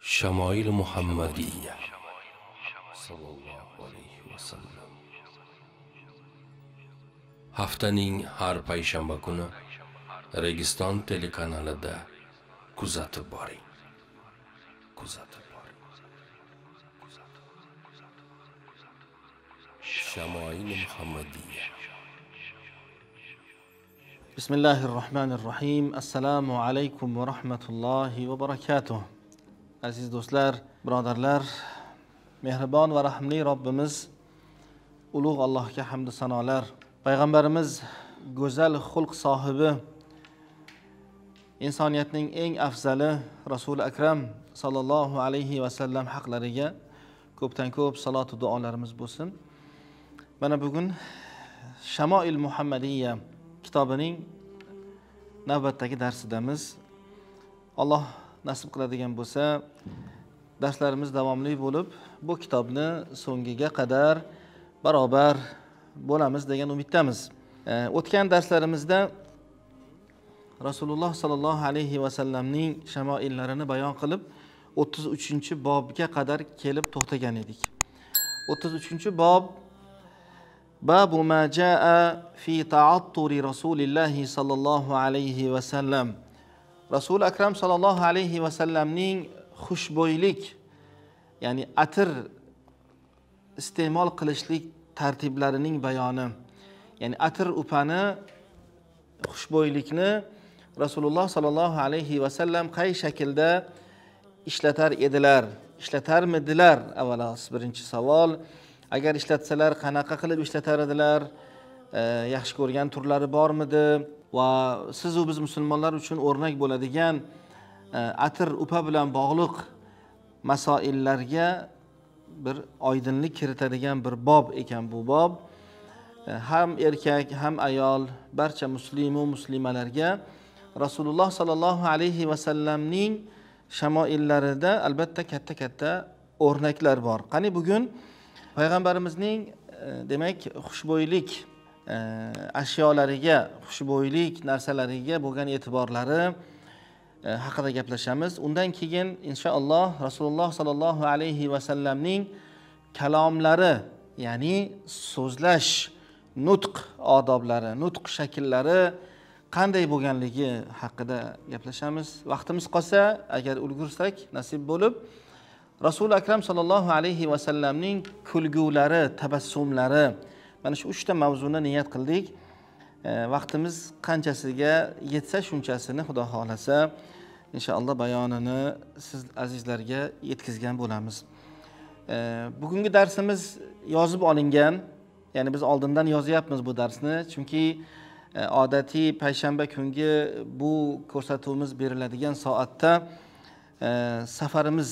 شمائل محمدية صلى allohu alayhi vasallam haftaning har payshanba kuni registon telekanalida kuzatib boring kuzatib boring shamoil muhammadiya بسم الله الرحمن الرحيم السلام عليكم ورحمة الله وبركاته aziz do'stlar birodarlar mehribon va rahmli robbimiz ulug' allohga hamdu sanolar payg'ambarimiz go'zal xulq sohibi insoniyatning eng afzali rasuli akram sollallohu alayhi vasallam haqlariga ko'pdan ko'p salotu duolarimiz bo'lsin mana bugun shamoil muhammadiya kitobining navbatdagi darsidamiz alloh nasib qiladigan bo'lsa darslarimiz davomli bo'lib bu kitobni so'ngiga qadar barobar bo'lamiz degan umiddamiz e, o'tgan darslarimizda rasululloh sollallohu alayhi vasallamning shamoillarini bayon qilib o'ttiz uchinchi bobga qadar kelib to'xtagan edik o'ttiz uchinchi bob babu majaa fi taatturi rasulillahi sollallohu alayhi vasallam rasuli akram sollallohu alayhi vasallamning xushbo'ylik ya'ni atir iste'mol qilishlik tartiblarining bayoni ya'ni atir upani xushbo'ylikni rasululloh sollallohu alayhi vasallam qay shaklda ishlatar edilar ishlatarmidilar avvalo birinchi savol agar ishlatsalar qanaqa qilib ishlatar edilar yaxshi ko'rgan turlari bormidi va sizu biz musulmonlar uchun o'rnak bo'ladigan e, atir upa bilan bog'liq masoillarga bir oydinlik kiritadigan bir bob ekan bu bob e, ham erkak ham ayol barcha muslimu muslimalarga rasululloh sollallohu alayhi vasallamning shamoillarida albatta katta katta o'rnaklar bor qani bugun payg'ambarimizning e, demak xushbo'ylik ashyolariga xushbo'ylik narsalariga bo'lgan e'tiborlari e, haqida gaplashamiz undan keyin inshaalloh rasululloh sollallohu alayhi vasallamning kalomlari ya'ni so'zlash nutq odoblari nutq shakllari qanday bo'lganligi haqida gaplashamiz vaqtimiz qolsa agar ulgursak nasib bo'lib rasuli akram sollallohu alayhi vasallamning kulgulari tabassumlari mana shu uchta mavzuni niyat qildik e, vaqtimiz qanchasiga yetsa shunchasini xudo xohlasa inshaalloh bayonini siz azizlarga yetkazgan bo'lamiz e, bugungi darsimiz yozib olingan ya'ni biz oldindan yozyapmiz bu darsni chunki e, odatiy payshanba kungi bu ko'rsatuvimiz beriladigan soatda safarimiz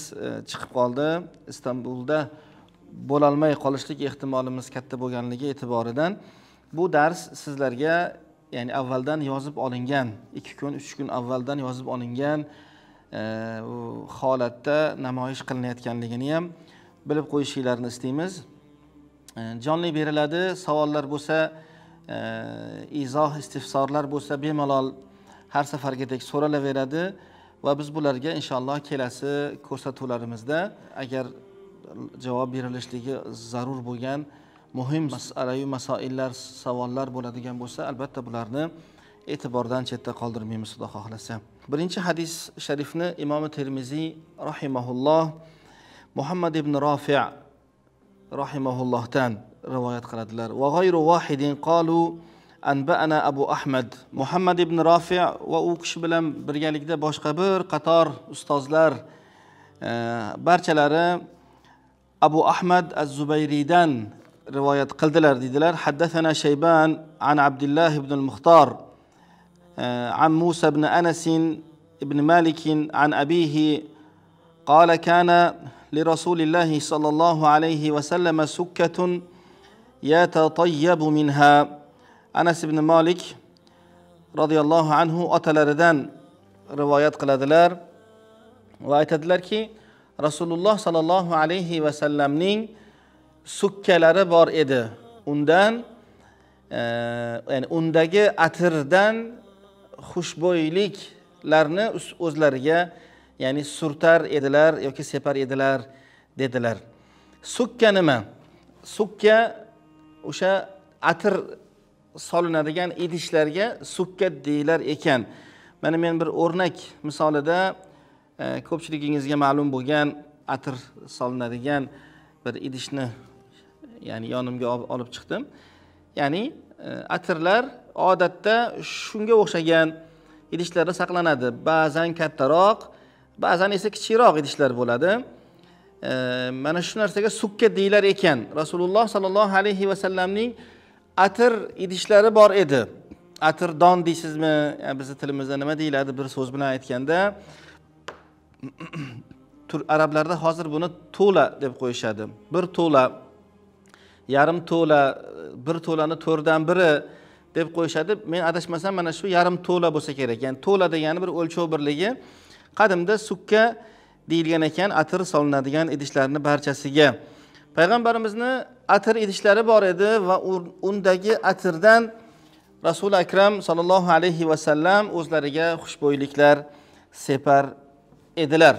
chiqib qoldi istanbulda bo'lolmay qolishlik ehtimolimiz katta bo'lganligi e'tiboridan bu dars sizlarga ya'ni avvaldan yozib olingan ikki kun uch kun avvaldan yozib olingan e, holatda namoyish qilinayotganligini ham bilib qo'yishinglarni istaymiz e, jonli beriladi savollar bo'lsa e, izoh istifsorlar bo'lsa bemalol har safargidek so'ralaveradi va biz bularga inshaalloh kelasi ko'rsatuvlarimizda agar javob berilishligi zarur bo'lgan muhim masalayu masoillar savollar bo'ladigan bo'lsa albatta bularni e'tibordan chetda qoldirmaymiz xudo xohlasa birinchi hadis sharifni imomi termiziy rahimaulloh muhammad ibn rofi rahimaullohdan rivoyat qiladilar va anbaana abu ahmad muhammad ibn rofi va u kishi bilan birgalikda boshqa bir qator ustozlar eh, barchalari أبو أحمد الزبيريدان رواية قلدلر ديدلر حدثنا شيبان عن عبد الله بن المختار آه، عن موسى بن أنس بن مالك عن أبيه قال كان لرسول الله صلى الله عليه وسلم سكة يتطيب منها أنس بن مالك رضي الله عنه أتلردان رواية قلدلر وأتدلر كي rasululloh sollallohu alayhi vasallamning sukkalari bor edi undan e, ya'ni undagi atirdan xushbo'yliklarni o'zlariga ya'ni surtar edilar yoki separ edilar dedilar sukka nima sukka o'sha atir solinadigan idishlarga sukka deyilar ekan mana men bir o'rnak misolida ko'pchiligingizga ma'lum bo'lgan atir solinadigan bir idishni ya'ni yonimga olib chiqdim ya'ni e, atirlar odatda shunga o'xshagan idishlarda saqlanadi ba'zan kattaroq ba'zan esa kichikroq idishlar bo'ladi mana shu narsaga sukka deyilar ekan rasululloh sollallohu alayhi vasallamning atir idishlari bor edi atirdon deysizmi bizni tilimizda nima deyiladi bir so'z bilan aytganda arablarda hozir buni to'la deb qo'yishadi bir to'la yarim to'la bir to'lani to'rtdan biri deb qo'yishadi men adashmasam mana shu yarim to'la bo'lsa kerak ya'ni to'la degani bir o'lchov birligi qadimda sukka deyilgan ekan atir solinadigan idishlarni barchasiga payg'ambarimizni atir idishlari bor edi va undagi atirdan rasuli akram sollallohu alayhi vasallam o'zlariga xushbo'yliklar separ edilar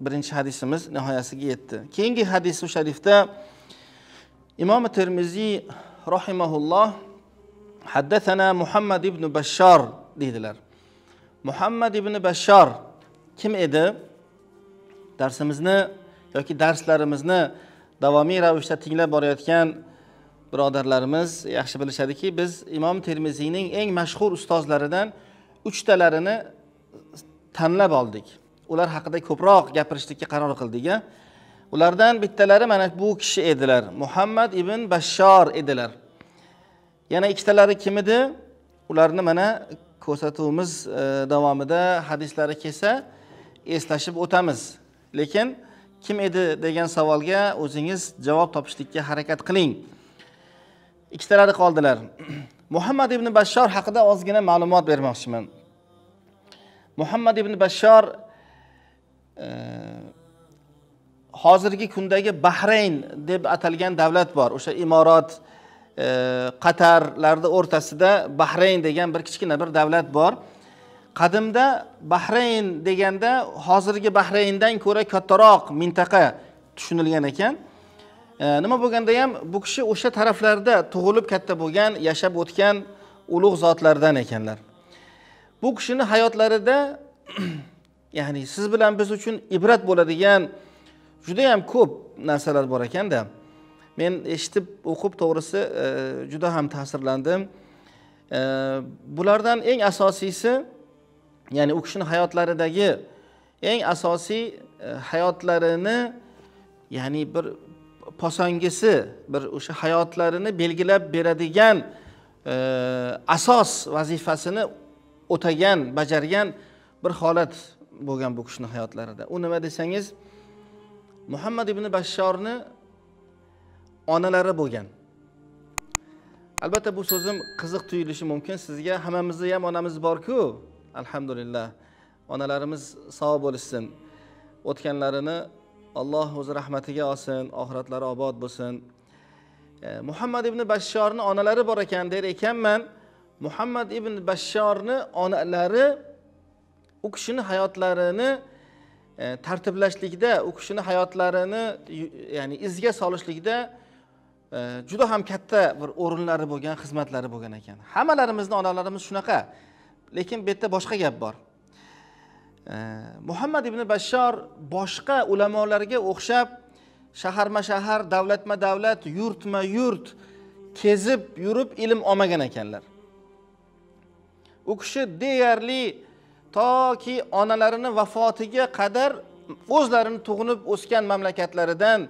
birinchi hadisimiz nihoyasiga yetdi keyingi hadisi sharifda imom termiziy rohimaulloh haddatana muhammad ibn bashshor deydilar muhammad ibn bashshor kim edi darsimizni yoki darslarimizni davomiy ravishda tinglab borayotgan birodarlarimiz yaxshi bilishadiki biz imom termiziyning eng mashhur ustozlaridan uchtalarini tanlab oldik ular haqida ko'proq gapirishlikka qaror qildik ulardan bittalari mana bu kishi edilar muhammad ibn bashshor edilar yana ikkitalari kim edi ularni mana ko'rsatuvimiz e, davomida hadislari kelsa eslashib o'tamiz lekin kim edi degan savolga o'zingiz javob topishlikka harakat qiling ikkitalari qoldilar muhammad ibn bashshor haqida ozgina ma'lumot bermoqchiman muhammad ibn bashshor hozirgi kundagi bahrayn deb atalgan davlat bor o'sha imorat e, qatarlarni o'rtasida bahrayn degan bir kichkina bir davlat bor qadimda bahrayn deganda hozirgi bahrayndan ko'ra kattaroq mintaqa tushunilgan ekan e, nima bo'lganda ham bu kishi o'sha taraflarda tug'ilib katta bo'lgan yashab o'tgan ulug' zotlardan ekanlar bu kishini hayotlarida ya'ni siz bilan biz uchun ibrat bo'ladigan judayam ko'p narsalar bor ekanda men eshitib o'qib to'g'risi e, juda ham ta'sirlandim e, bulardan eng asosiysi ya'ni u kishini hayotlaridagi eng asosiy e, hayotlarini ya'ni bir posongisi bir o'sha hayotlarini belgilab beradigan asos vazifasini o'tagan bajargan bir holat bo'lgan bu kishini hayotlarida u nima desangiz muhammad ibn bashshorni onalari bo'lgan albatta bu so'zim qiziq tuyulishi mumkin sizga hammamizni ham onamiz borku alhamdulillah onalarimiz sog' bo'lishsin o'tganlarini alloh o'zi rahmatiga olsin oxiratlari obod bo'lsin e, muhammad ibn bashshorni onalari bor ekan der ekanman muhammad ibn bashshorni onalari u kishini hayotlarini e, tartiblashlikda u kishini hayotlarini ya'ni izga solishlikda e, juda ham katta bir o'rinlari bo'lgan xizmatlari bo'lgan ekan hammalarimizni onalarimiz shunaqa lekin bu yerda boshqa gap bor e, muhammad ibn bashshor boshqa ulamolarga o'xshab shaharma shahar davlatma davlat yurtma yurt kezib yurib ilm olmagan ekanlar u kishi deyarli toki onalarini vafotiga qadar o'zlarini tug'inib o'sgan mamlakatlaridan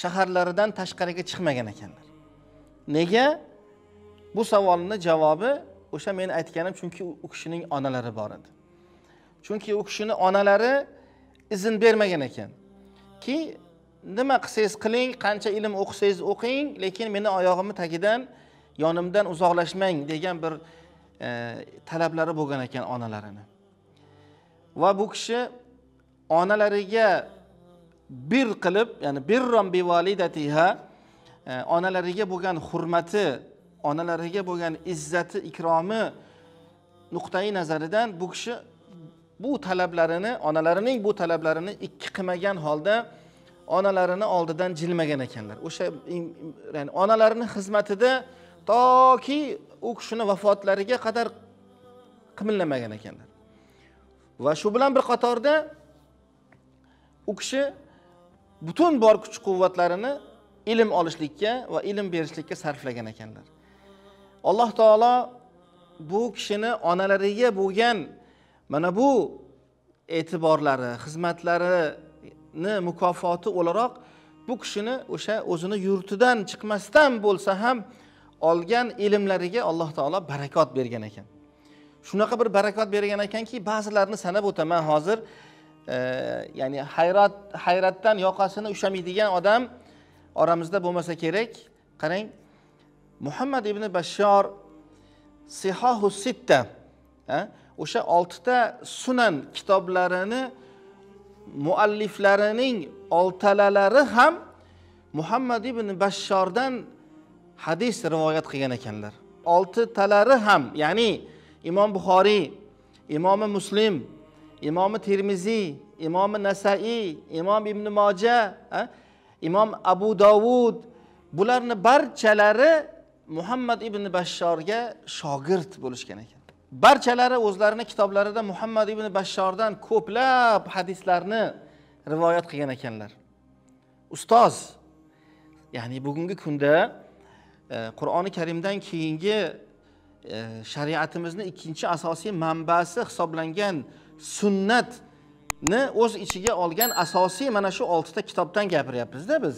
shaharlaridan tashqariga chiqmagan ekanlar nega bu savolni javobi o'sha men aytganim chunki u kishining onalari bor edi chunki u kishini onalari izn bermagan ekan ki nima qilsangiz qiling qancha ilm o'qisangiz o'qing lekin meni oyog'imni tagidan yonimdan uzoqlashmang degan bir e, talablari bo'lgan ekan onalarini va bu kishi onalariga bir qilib ya'ni birron bivalidatiha e, onalariga bo'lgan hurmati onalariga bo'lgan izzati ikromi nuqtai nazaridan bu kishi bu talablarini onalarining bu talablarini ikki qilmagan holda onalarini oldidan jilmagan ekanlar o'sha ya'ni onalarini xizmatida toki u kishini vafotlariga qadar qimillamagan ekanlar va shu bilan bir qatorda u kishi butun bor kuch quvvatlarini ilm olishlikka va ilm berishlikka sarflagan ekanlar alloh taolo bu kishini onalariga bo'lgan mana bu e'tiborlari xizmatlarini mukofoti o'laroq bu kishini o'sha o'zini yurtidan chiqmasdan bo'lsa ham olgan ilmlariga alloh taolo barakot bergan ekan shunaqa bir barakot bergan ekanki ba'zilarini sanab o'taman hozir ya'ni hayrat hayratdan yoqasini ushlamaydigan odam oramizda bo'lmasa kerak qarang muhammad ibn bashshor sihohu sitta o'sha oltita sunan kitoblarini mualliflarining oltalalari ham muhammad ibn bashshordan hadis rivoyat qilgan ekanlar oltitalari ham ya'ni imom buxoriy imomi muslim imomi termiziy imomi nasaiy imom ibn moja imom abu dovud bularni barchalari muhammad ibn bashshorga shogird bo'lishgan ekan barchalari o'zlarini kitoblarida muhammad ibn bashshordan ko'plab hadislarni rivoyat qilgan ekanlar ustoz ya'ni bugungi kunda e, qur'oni karimdan keyingi E, shariatimizni ikkinchi asosiy manbasi hisoblangan sunnatni o'z ichiga olgan asosiy mana shu oltita kitobdan gapiryapmizda biz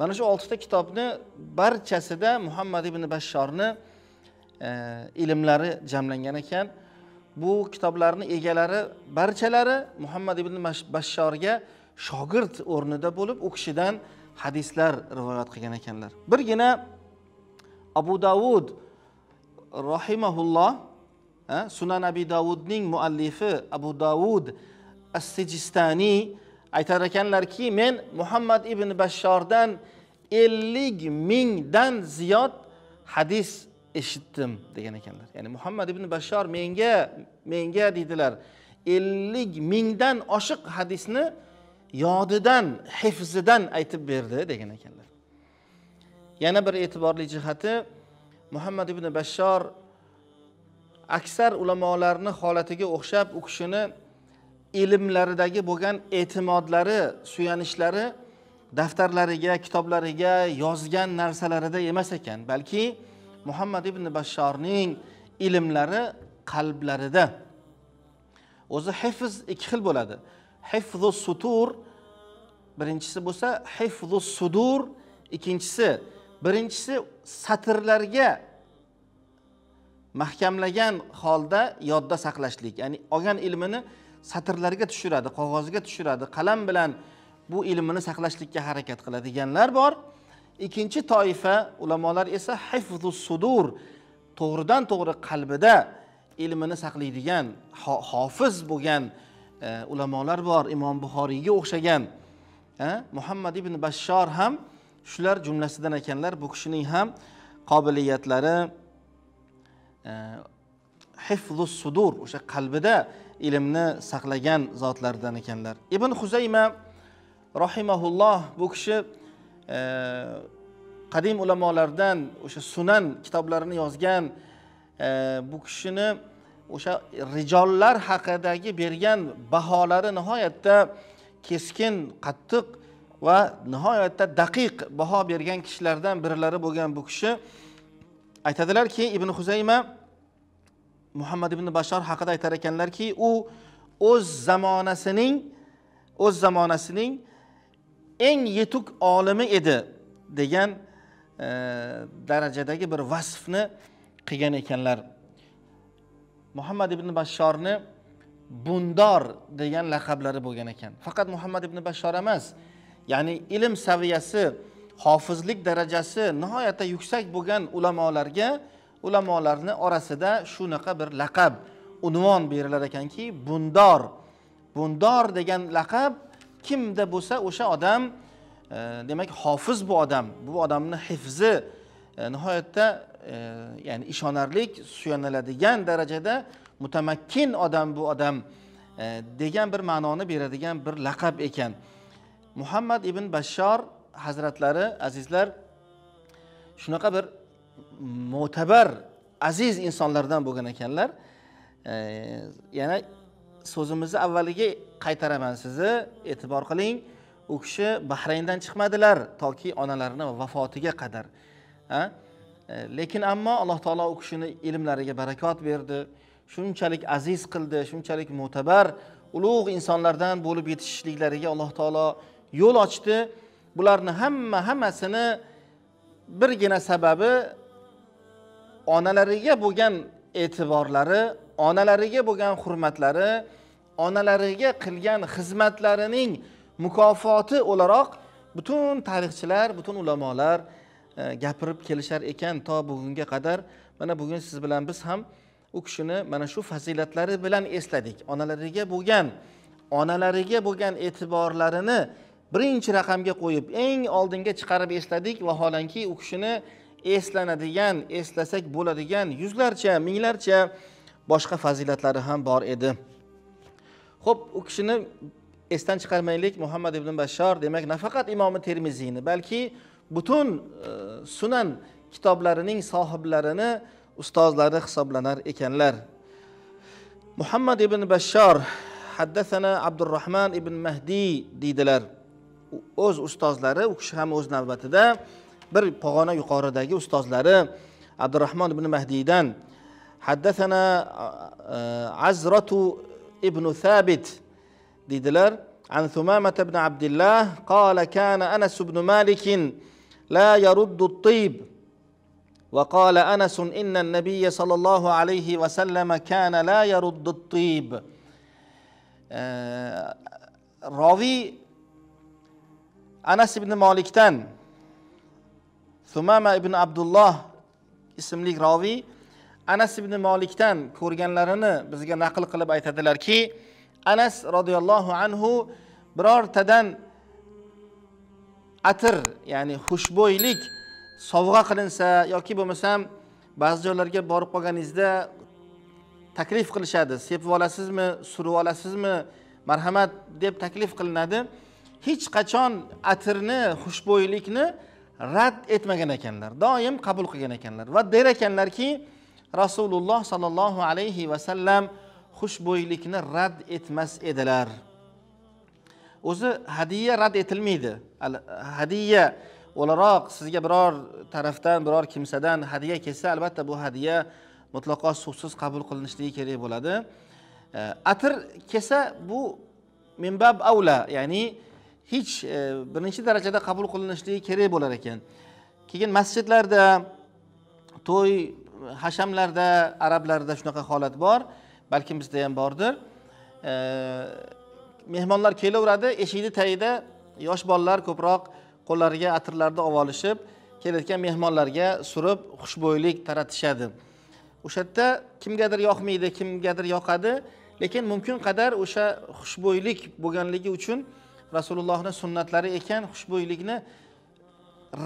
mana shu oltita kitobni barchasida muhammad ibn bashshorni e, ilmlari jamlangan ekan bu kitoblarni egalari barchalari muhammad ibn bashshorga shogird o'rnida bo'lib u kishidan hadislar rivoyat qilgan ekanlar birgina abu davud rohimaulloh sunan abi davudning muallifi abu davud assijistaniy aytar ekanlarki men muhammad ibn bashshordan ellik mingdan ziyod hadis eshitdim degan ekanlar ya'ni muhammad ibn bashshor menga menga deydilar ellik mingdan oshiq hadisni yodidan hifzidan aytib berdi degan ekanlar yana bir e'tiborli jihati muhammad ibn bashshor aksar ulamolarni holatiga o'xshab u kishini ilmlaridagi bo'lgan e'timodlari suyanishlari daftarlariga kitoblariga yozgan narsalarida emas ekan balki muhammad ibn bashshorning ilmlari qalblarida o'zi hifz ikki xil bo'ladi hifzu sutur birinchisi bo'lsa hifzu sudur ikkinchisi birinchisi satrlarga mahkamlagan holda yodda saqlashlik ya'ni olgan ilmini satrlarga tushiradi qog'ozga tushiradi qalam bilan bu ilmini saqlashlikka harakat qiladiganlar bor ikkinchi toifa ulamolar esa hifzu sudur to'g'ridan to'g'ri qalbida ilmini saqlaydigan hofiz bo'lgan e, ulamolar bor imom buxoriyga o'xshagan e, muhammad ibn bashshor ham shular jumlasidan ekanlar bu kishining ham qobiliyatlari e, hifzu sudur o'sha qalbida ilmni saqlagan zotlardan ekanlar ibn huzayma rohimaulloh bu kishi e, qadim ulamolardan o'sha sunan kitoblarini yozgan e, bu kishini o'sha rijollar haqidagi bergan baholari nihoyatda keskin qattiq va nihoyatda daqiq baho bergan kishilardan birlari bo'lgan bu kishi aytadilarki ibn huzayma muhammad ibn bashor haqida aytar ekanlarki u o'z zamonasining o'z zamonasining eng yetuk olimi edi degan e, darajadagi bir vasfni qilgan ekanlar muhammad ibn bashorni bundor degan laqablari bo'lgan ekan faqat muhammad ibn bashor emas ya'ni ilm saviyasi hofizlik darajasi nihoyatda yuksak bo'lgan ulamolarga ulamolarni orasida shunaqa bir laqab unvon berilar ekanki bundor bundor degan laqab kimda bo'lsa o'sha odam e, demak hofiz bu odam bu odamni hifzi e, nihoyatda e, ya'ni ishonarlik suyaniladigan darajada mutamakkin odam bu odam e, degan bir ma'noni beradigan bir laqab ekan muhammad ibn bashshor hazratlari azizlar shunaqa bir mo'tabar aziz insonlardan bo'lgan ekanlar e, yana so'zimizni avvaliga qaytaraman sizni e'tibor qiling u kishi bahrayndan chiqmadilar toki onalarini vafotiga qadar e, lekin ammo alloh taolo u kishini ilmlariga barakot berdi shunchalik aziz qildi shunchalik mo'tabar ulug' insonlardan bo'lib yetishishliklariga alloh taolo yo'l ochdi bularni hamma hammasini birgina sababi onalariga bo'lgan e'tiborlari onalariga bo'lgan hurmatlari onalariga qilgan xizmatlarining mukofoti o'laroq butun tarixchilar butun ulamolar e, gapirib kelishar ekan to bugunga qadar mana bugun siz bilan biz ham u kishini mana shu fazilatlari bilan esladik onalariga bo'lgan onalariga bo'lgan e'tiborlarini birinchi raqamga qo'yib eng oldinga chiqarib esladik vaholanki u kishini eslanadigan eslasak bo'ladigan yuzlarcha minglarcha boshqa fazilatlari ham bor edi ho'p u kishini esdan chiqarmaylik muhammad ibn bashor demak nafaqat imomi termiziyni balki butun e, sunan kitoblarining sohiblarini ustozlari hisoblanar ekanlar muhammad ibn bashor haddathana abdurahmon ibn mahdiy deydilar o'z ustozlari u kishi ham o'z navbatida bir pog'ona yuqoridagi ustozlari abdurahmon ibn mahdiydan haddatana uh, azratu ibn thabit deydilar عن ثمامة بن عبد الله قال كان أنس بن مالك لا يرد الطيب وقال أنس إن النبي صلى الله عليه وسلم كان لا يرد الطيب راوي anas ibn molikdan sumama ibn abdulloh ismli roviy anas ibn molikdan ko'rganlarini bizga naql qilib aytadilarki anas roziyallohu anhu birortadan atir ya'ni xushbo'ylik sovg'a qilinsa yoki bo'lmasam ba'zi joylarga borib qolganingizda taklif qilishadi sepib olasizmi surib olasizmi marhamat deb taklif qilinadi hech qachon atirni xushbo'ylikni rad etmagan ekanlar doim qabul qilgan ekanlar va der ekanlarki rasululloh sollallohu alayhi vasallam xushbo'ylikni rad etmas edilar o'zi hadiya rad etilmaydi hadiya o'laroq sizga biror tarafdan biror kimsadan hadiya kelsa albatta bu hadiya mutlaqo so'zsiz qabul qilinishligi kerak bo'ladi atir kelsa bu minbab avla ya'ni hech e, birinchi darajada qabul qilinishligi kerak bo'lar ekan keyin masjidlarda to'y hashamlarda arablarda shunaqa holat bor balkim bizda ham bordir e, mehmonlar kelaveradi eshikni tagida yosh bolalar ko'proq qo'llariga atirlarni olib olishib kelayotgan mehmonlarga surib xushbo'ylik taratishadi o'sha yerda kimgadir yoqmaydi kimgadir yoqadi lekin mumkin qadar o'sha xushbo'ylik bo'lganligi uchun rasulullohni sunnatlari ekan xushbo'ylikni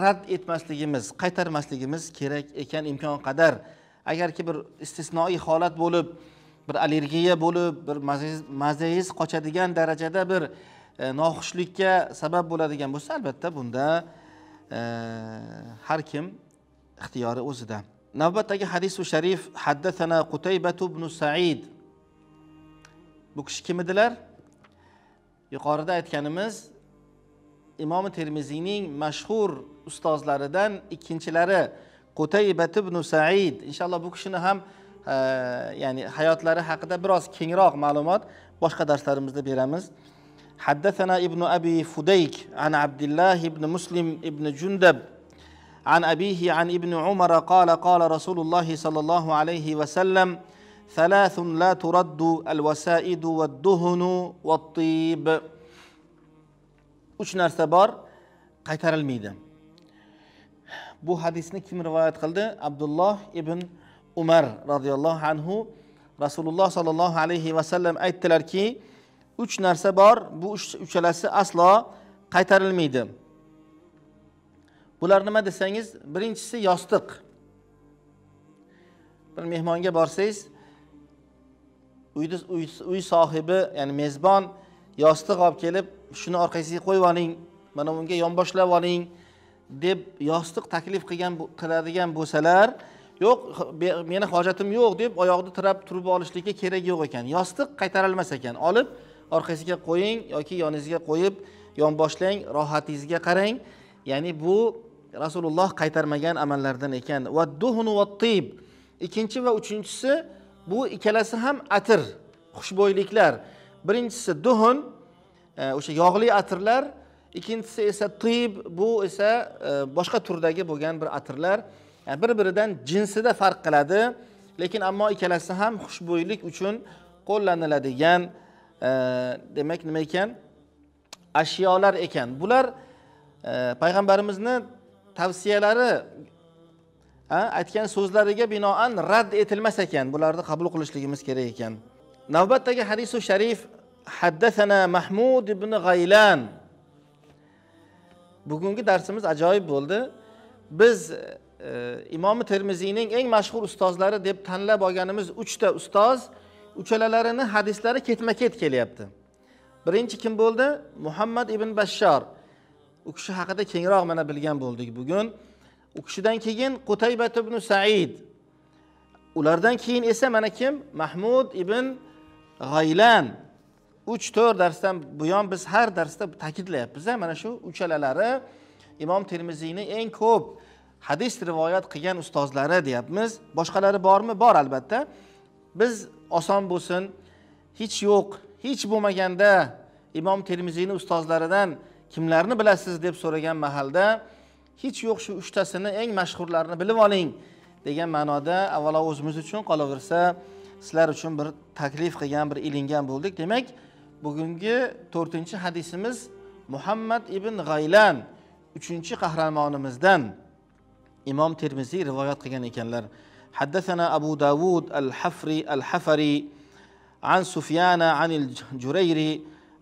rad etmasligimiz qaytarmasligimiz kerak ekan imkon qadar agarki bir istisnoiy holat bo'lib bir allergiya bo'lib bir mazayiz qochadigan darajada bir e, noxushlikka sabab bo'ladigan bo'lsa albatta bunda e, har kim ixtiyori o'zida navbatdagi hadisu sharif haddatana qutaybatu ibn said bu kishi kim edilar yuqorida aytganimiz imom termiziyning mashhur ustozlaridan ikkinchilari qutaybat ibn said inshaalloh bu kishini ham e, ya'ni hayotlari haqida biroz kengroq ma'lumot boshqa darslarimizda beramiz حدثنا ابن أبي فديك عن عبد الله بن مسلم بن جندب عن أبيه عن ابن عمر قال قال رسول الله صلى الله عليه وسلم ثلاث لا ترد الوسائد والدهن والطيب uch narsa bor qaytarilmaydi bu hadisni kim rivoyat qildi abdulloh ibn umar roziyallohu anhu rasululloh sollallohu alayhi vasallam aytdilarki uch narsa bor bu uchalasi aslo qaytarilmaydi bular nima desangiz birinchisi yostiq bir mehmonga borsangiz uyni uy sohibi ya'ni mezbon yostiq olib kelib shuni orqasiga qo'yib oling mana bunga yonboshlab oling deb yostiq taklif qilgan qiladigan bo'lsalar yo'q meni hojatim yo'q deb oyoqni tirab turib olishlikka keragi yo'q ekan yostiq qaytarilmas ekan olib orqasiga qo'ying yoki yoningizga qo'yib yonboshlang rohatingizga qarang ya'ni bu rasululloh qaytarmagan amallardan ekan va duhnu va tib ikkinchi va uchinchisi bu ikkalasi ham atir xushbo'yliklar birinchisi duhun e, o'sha yog'li atirlar ikkinchisi esa tib bu esa e, boshqa turdagi bo'lgan bir atirlar yani bir biridan jinsida farq qiladi lekin ammo ikkalasi ham xushbo'ylik uchun qo'llaniladigan e, demak nima ekan ashyolar ekan bular payg'ambarimizni tavsiyalari aytgan so'zlariga binoan rad etilmas ekan bularni qabul qilishligimiz kerak ekan navbatdagi hadisu sharif haddasana mahmud ibn g'aylan bugungi darsimiz ajoyib bo'ldi biz e, e, imom termiziyning eng mashhur ustozlari deb tanlab olganimiz uchta ustoz uchalalarini hadislari ketma ket kelyapti birinchi kim bo'ldi muhammad ibn bashshor u kishi haqida kengroq mana bilgan bo'ldik bugun u kishidan keyin qutaybat ibn said ulardan keyin esa mana kim mahmud ibn g'aylan uch to'rt darsdan buyon biz har darsda ta'kidlayapmiz mana shu uchalalari imom termiziyni eng ko'p hadis rivoyat qilgan ustozlari deyapmiz boshqalari bormi bor albatta biz oson bo'lsin hech yo'q hech bo'lmaganda imom termiziyni ustozlaridan kimlarni bilasiz deb so'ragan mahalda hech yo'q shu uchtasini eng mashhurlarini bilib oling degan ma'noda avvalo o'zimiz uchun qolaversa sizlar uchun bir taklif qilgan bir ilingan bo'ldik demak bugungi to'rtinchi hadisimiz muhammad ibn g'aylan uchinchi qahramonimizdan imom termiziy rivoyat qilgan ekanlar حدثنا أبو داود الحفري الحفري عن سفيان عن الجريري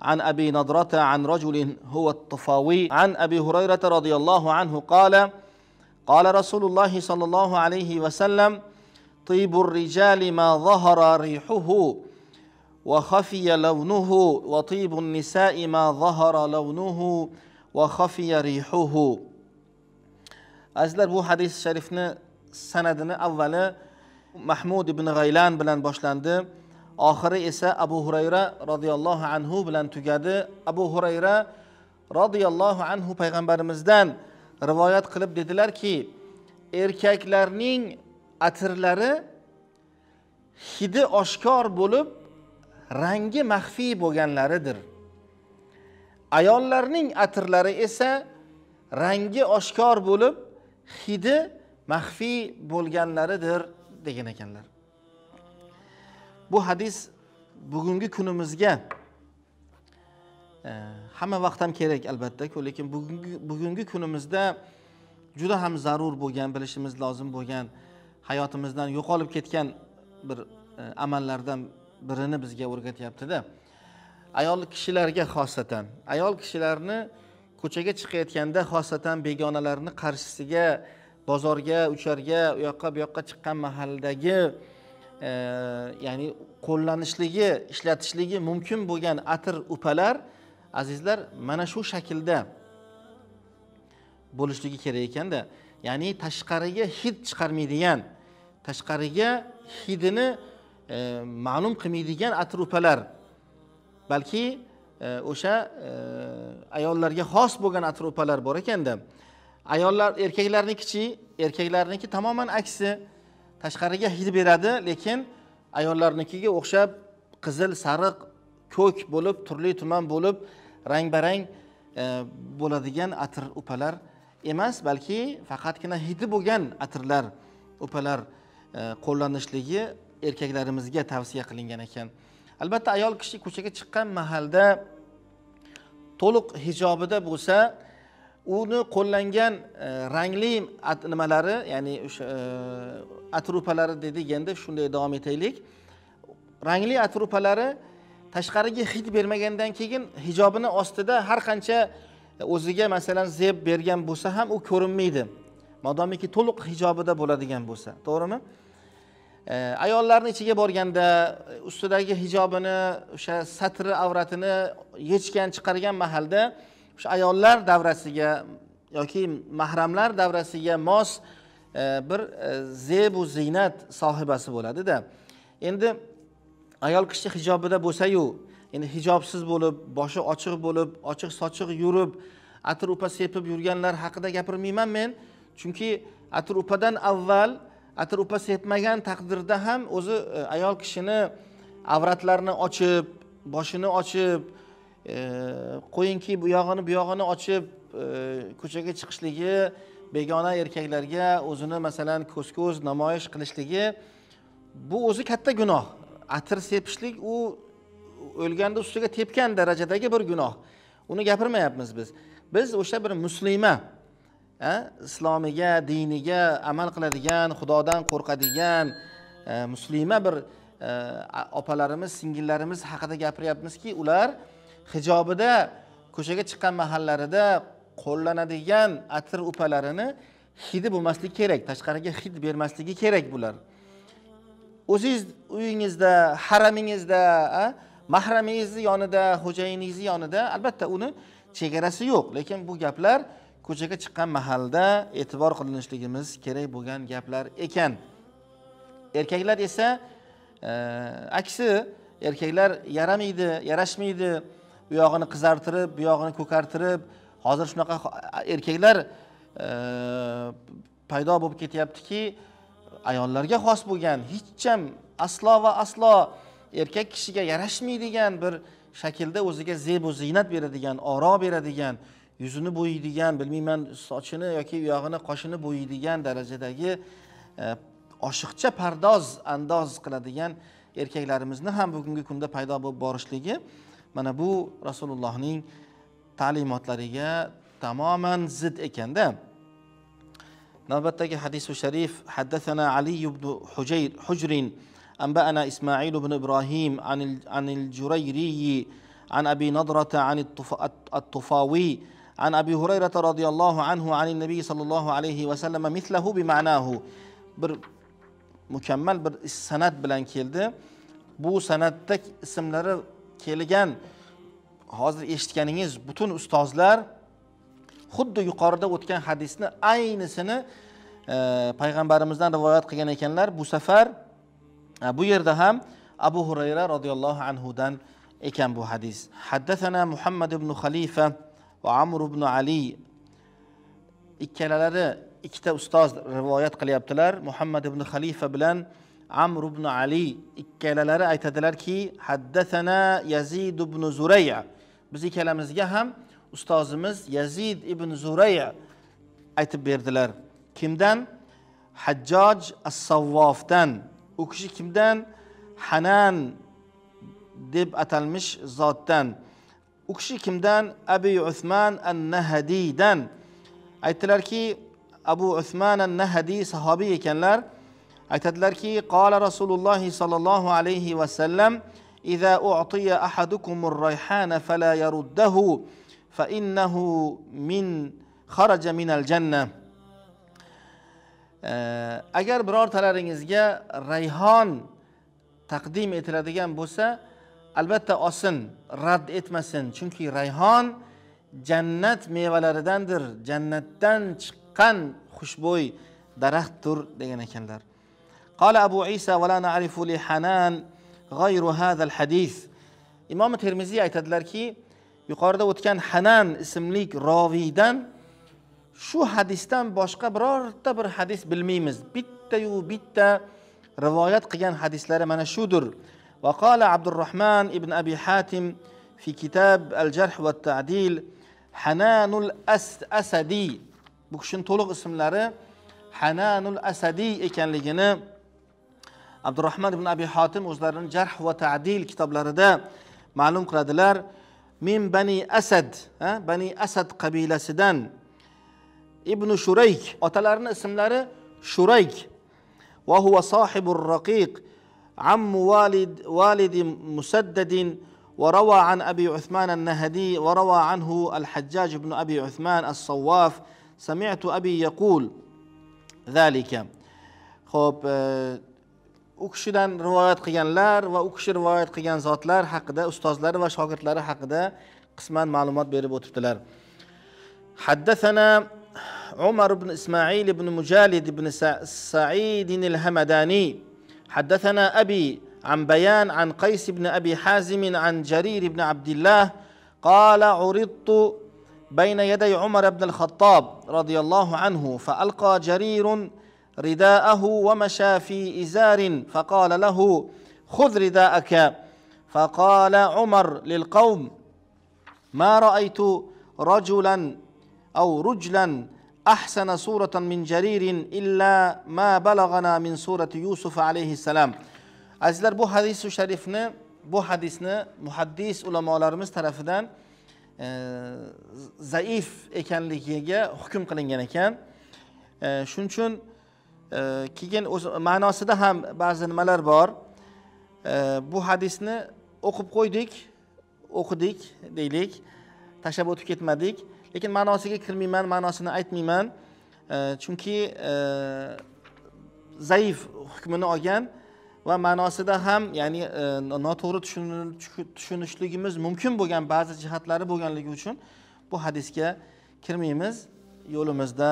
عن أبي نضرة عن رجل هو الطفاوي عن أبي هريرة رضي الله عنه قال قال رسول الله صلى الله عليه وسلم طيب الرجال ما ظهر ريحه وخفي لونه وطيب النساء ما ظهر لونه وخفي ريحه أزلت بو حديث شريفنا سندنا اولا محمود بن غيلان بلان boshlandi oxiri esa abu hurayra roziyallohu anhu bilan tugadi abu hurayra roziyallohu anhu payg'ambarimizdan rivoyat qilib dedilarki erkaklarning atirlari hidi oshkor bo'lib rangi maxfiy bo'lganlaridir ayollarning atirlari esa rangi oshkor bo'lib hidi maxfiy bo'lganlaridir degan ekanlar bu hadis bugungi kunimizga e, hamma vaqt ham kerak albatta lekin bugungi bugungi kunimizda juda ham zarur bo'lgan bilishimiz lozim bo'lgan hayotimizdan yo'qolib ketgan bir e, amallardan birini bizga o'rgatyaptida ayol kishilarga xosatan ayol kishilarni ko'chaga chiqayotganda xosatan begonalarni qarshisiga bozorga ucharga u yoqqa bu yoqqa chiqqan mahaldagi ya'ni qo'llanishligi ishlatishligi mumkin bo'lgan atir upalar azizlar mana shu shaklda bo'lishligi kerak ekanda ya'ni tashqariga hid chiqarmaydigan tashqariga hidini e, ma'lum qilmaydigan atrupalar balki e, o'sha e, ayollarga xos bo'lgan atrupalar bor ekanda ayollar erkaklarnikichi erkaklarniki tamoman aksi tashqariga hid beradi lekin ayollarnikiga o'xshab qizil sariq ko'k bo'lib turli tuman bo'lib rang barang e, bo'ladigan atir upalar emas balki faqatgina hidi bo'lgan atirlar upalar e, qo'llanishligi erkaklarimizga tavsiya qilingan ekan albatta ayol kishi ko'chaga chiqqan mahalda to'liq hijobida bo'lsa uni qo'llangan e, rangli nimalari ya'ni o'sha e, atrupalari endi shunday davom etaylik rangli atrupalari tashqariga hid bermagandan keyin hijobini ostida har qancha o'ziga masalan zeb bergan bo'lsa ham u ko'rinmaydi modomiki to'liq hijobida bo'ladigan bo'lsa to'g'rimi e, ayollarni ichiga borganda ustidagi hijobini o'sha satri avratini yechgan chiqargan mahalda o'sha ayollar davrasiga yoki mahramlar davrasiga mos e, bir e, zebu ziynat sohibasi bo'ladida endi ayol kishi hijobida bo'lsayu endi hijobsiz bo'lib boshi ochiq bo'lib ochiq sochiq yurib atir upa sepib yurganlar haqida gapirmayman men chunki atir upadan avval atir upa sepmagan taqdirda ham o'zi e, ayol kishini avratlarini ochib boshini ochib qo'yingki bu yog'ini bu yog'ini ochib e, ko'chaga chiqishligi begona erkaklarga o'zini masalan ko'z ko'z namoyish qilishligi bu o'zi katta gunoh atir sepishlik u o'lganda ustiga tepgan darajadagi bir gunoh uni gapirmayapmiz biz biz o'sha bir muslima islomiga diniga amal qiladigan xudodan qo'rqadigan e, muslima bir e, opalarimiz singillarimiz haqida gapiryapmizki ular hijobida ko'chaga chiqqan mahallarida qo'llanadigan atir upalarini hidi bo'lmasligi kerak tashqariga hid bermasligi kerak bular o'zingiz uyingizda haramingizda mahramingizni yonida xo'jayiningizni yonida albatta uni chegarasi yo'q lekin bu gaplar ko'chaga chiqqan mahalda e'tibor qilinishligimiz kerak bo'lgan gaplar ekan erkaklar esa e, aksi erkaklar yaramaydi yarashmaydi bu yog'ini qizartirib bu yog'ini ko'kartirib hozir shunaqa erkaklar e, paydo bo'lib ketyaptiki ayollarga xos bo'lgan hech ham aslo va aslo erkak kishiga yarashmaydigan bir shaklda o'ziga zebu ziynat beradigan oro beradigan yuzini bo'yaydigan bilmayman sochini yoki u yog'ini qoshini bo'yaydigan darajadagi e, oshiqcha pardoz andoz qiladigan erkaklarimizni ham bugungi kunda paydo bo'lib borishligi mana bu rasulullohning ta'limotlariga tamoman zid ekanda navbatdagi hadisi sharif haddathana ali ibn hujayr hujrin أنبأنا إسماعيل بن إبراهيم عن عن الجريري عن أبي نضرة عن الطفاوي عن أبي هريرة رضي الله عنه عن النبي صلى الله عليه وسلم مثله بمعناه بر مكمل بر سند بلان keldi bu sanadda ismlari kelgan hozir eshitganingiz butun ustozlar xuddi yuqorida o'tgan hadisni aynisini e, payg'ambarimizdan rivoyat qilgan ekanlar bu safar e, bu yerda ham abu hurayra roziyallohu anhudan ekan bu hadis haddathana muhammad ibn xalifa va amr ibn ali ikkalalari ikkita ustoz rivoyat qilyaptilar muhammad ibn xalifa bilan Amr ibn Ali ikkalaları aytadilar ki haddasana Yazid ibn Zuraya. Biz ikkalamizga ham ustozimiz Yazid ibn Zuraya aytib berdilar. Kimdan? Haccaj as-Savvofdan. U kishi kimdan? Hanan deb atalmış zotdan. U kishi kimdan? Abi Uthman an-Nahadidan. ki Abu Uthman an nahdi sahobiy ekanlar. aytadilarki qola rasululloh sollallohu alayhi vasallam agar birortalaringizga rayhon taqdim etiladigan bo'lsa albatta olsin rad etmasin chunki rayhon jannat mevalaridandir jannatdan chiqqan xushbo'y daraxtdir degan ekanlar قال أبو عيسى ولا نعرف لحنان غير هذا الحديث İmam-ı Tirmizi aytadilar ki, yuqorida o'tgan Hanan ismli roviydan shu hadisdan boshqa birorta bir hadis bilmaymiz. Bittayu bitta rivoyat qilgan hadislari mana shudir. Va qala Abdurrahman ibn Abi Hatim fi kitab Al-Jarh va Ta'dil Hananul Asadi. Bu kishining to'liq ismlari Hananul Asadi ekanligini abdurahmon ibn abi hotim o'zlarini jarh va tadil kitoblarida ma'lum qiladilar men bani asad ha? bani asad qabilasidan ibn shurayk otalarini ismlari shurayk va huva sohibur raqiq عم والد والد مسدد وروى عن أبي عثمان النهدي وروى عنه الحجاج بن أبي عثمان الصواف سمعت أبي يقول ذلك خب u kishidan rivoyat qilganlar va u kishi rivoyat qilgan zotlar haqida ustozlari va shogirdlari haqida qisman ma'lumot berib o'tibdilar حدثنا عمر بن إسماعيل بن مجالد بن سعيد الهمداني حدثنا أبي عن بيان عن قيس بن أبي حازم عن جرير بن عبد الله قال عرضت بين يدي عمر بن الخطاب رضي الله عنه فألقى جرير رداءه ومشى في إزار فقال له خذ رداءك فقال عمر للقوم ما رأيت رجلا أو رجلا أحسن صورة من جرير إلا ما بلغنا من صورة يوسف عليه السلام Azizlar bu hadisi sharifni bu hadisni muhaddis ulamolarimiz tarafidan e, zaif ekanligiga hukm qilingan ekan shuning e, uchun keyin o'zi ma'nosida ham ba'zi nimalar bor bu hadisni o'qib qo'ydik o'qidik deylik tashlab o'tib ketmadik lekin ma'nosiga kirmayman ma'nosini aytmayman chunki e, zaif hukmini olgan va ma'nosida ham ya'ni e, noto'g'ri tushunishligimiz mumkin bo'lgan ba'zi jihatlari bo'lganligi uchun bu hadisga kirmaymiz yo'limizda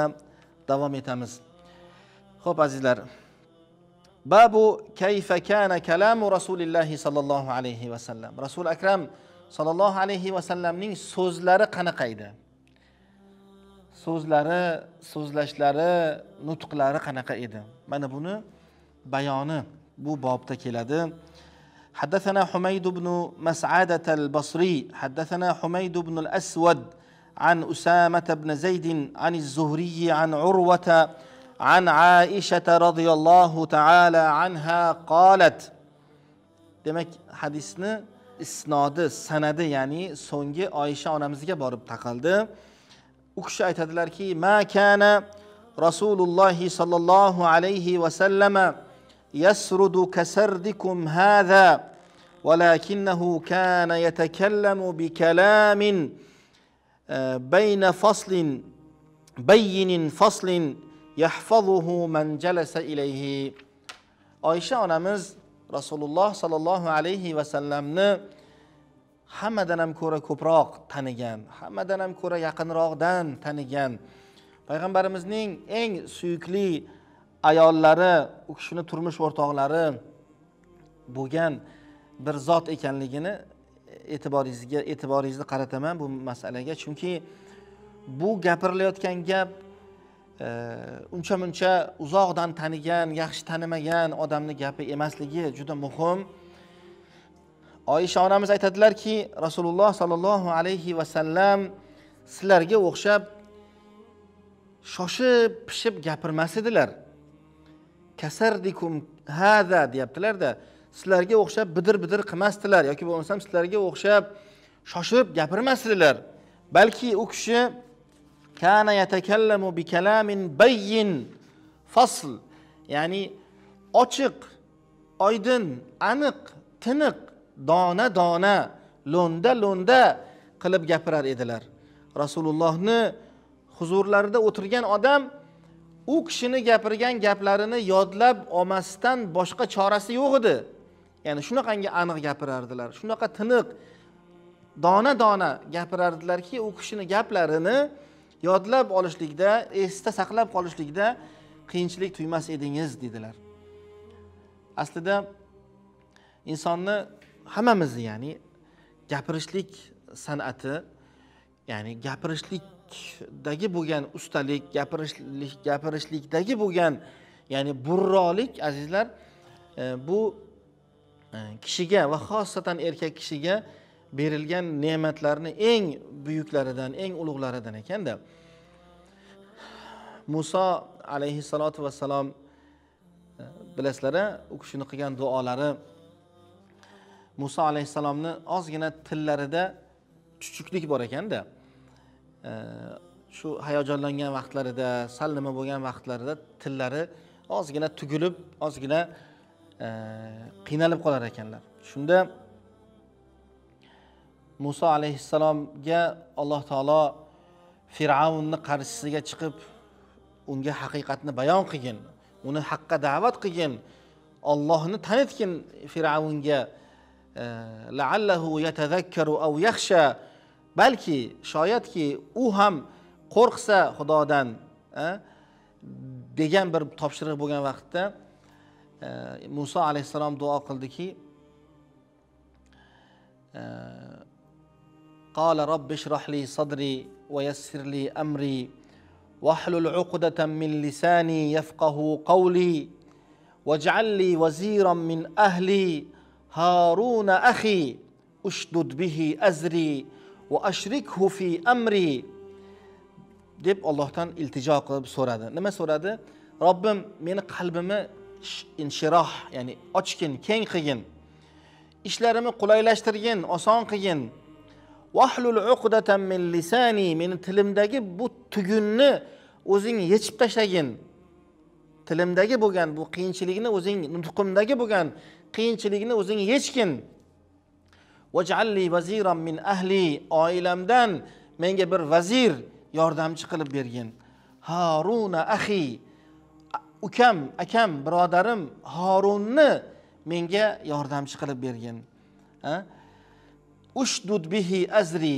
davom etamiz خب عزیزلر باب کیف کان کلام رسول الله صلی الله علیه و سلم رسول اکرم صلی الله علیه و سلم سوز سوزلر قنقیده سوزلر سوزلشلر نطقلر قنقیده من بونه بیانه بو باب تکیلده حدثنا حميد بن مسعدة البصري حدثنا حميد بن الأسود عن أسامة بن زيد عن الزهري عن عروة عن عائشة رضي الله تعالى عنها قالت demek hadisni isnodi sanadi ya'ni so'nggi oysha onamizga borib taqaldi u kishi aytadilarki ma kana rasululloh sollallohu alayhi vasallama يسرد كسردكم هذا ولكنه كان يتكلم بكلام بين فصل بين فصل yahfazuhu man jalasa ilayhi oysha onamiz rasululloh sollallohu alayhi vasallamni hammadan ham ko'ra ko'proq tanigan hammadan ham ko'ra yaqinroqdan tanigan payg'ambarimizning eng suyukli ayollari u kishini turmush o'rtoqlari bo'lgan bir zot ekanligini e'tiboringizga e'tiboringizni qarataman bu masalaga chunki bu gapirilayotgan gap uncha muncha uzoqdan tanigan yaxshi tanimagan odamni gapi emasligi juda muhim oyisha onamiz aytadilarki rasululloh sollallohu alayhi vasallam sizlarga o'xshab shoshib pishib gapirmas edilar kasardikum hada deyaptilarda sizlarga o'xshab bidir bidir qilmasdilar yoki bo'lmasam sizlarga o'xshab shoshib gapirmas edilar balki u kishi kana كان bi kalamin bayyin fasl ya'ni ochiq oydin aniq tiniq dona dona lo'nda lo'nda qilib gapirar edilar rasulullohni huzurlarida o'tirgan odam u kishini gapirgan gaplarini yodlab olmasdan boshqa chorasi yo'q edi ya'ni shunaqangi aniq gapirardilar shunaqa tiniq dona dona gapirardilarki u kishini gaplarini yodlab olishlikda esda saqlab qolishlikda qiyinchilik tuymas edingiz dedilar aslida insonni hammamizni ya'ni gapirishlik san'ati ya'ni gapirishlikdagi bo'lgan ustalik gapirishlik gapirishlikdagi bo'lgan ya'ni burrolik azizlar e, bu e, kishiga va xosatan erkak kishiga berilgan ne'matlarni eng buyuklaridan eng ulug'laridan ekanda muso alayhissalotu vassalom e, bilasizlar u kishini qilgan duolari muso alayhissalomni ozgina tillarida chuchuklik bor ekanda e, shu hayajonlangan vaqtlarida sal nima bo'lgan vaqtlarida tillari ozgina tugilib ozgina e, qiynalib qolar ekanlar shunda muso alayhissalomga alloh taolo fir'avnni qarshisiga chiqib unga haqiqatni bayon qilgin uni haqqa da'vat qilgin ollohni tanitgin fir'avnga e, laallahu yatazakkaru av yaxsha balki shoyatki u ham qo'rqsa xudodan e, degan bir topshiriq bo'lgan vaqtda e, muso alayhissalom duo qildiki qala robbi اشرح لي صدري ويسر واحلل عقدة من لساني يفقه قولي واجعل لي وزيرا من أهلي هارون أخي أشدد به أزري وأشركه fi amri deb Allohdan iltijo qilib so'radi. Nima so'radi? Robbim meni qalbimni inshiroh, ya'ni ochgin, keng qilgin. Ishlarimni qulaylashtirgin, oson qilgin. vahlul uqdatan min lisani meni tilimdagi bu tugunni o'zing yechib tashlagin tilimdagi bo'lgan bu qiyinchilikni o'zing nutqimdagi bo'lgan qiyinchilikni o'zing yechgin vajalli vaziran min ahli oilamdan menga bir vazir yordamchi qilib bergin haruna ahi ukam akam birodarim horunni menga yordamchi qilib bergin ushdud bihi azri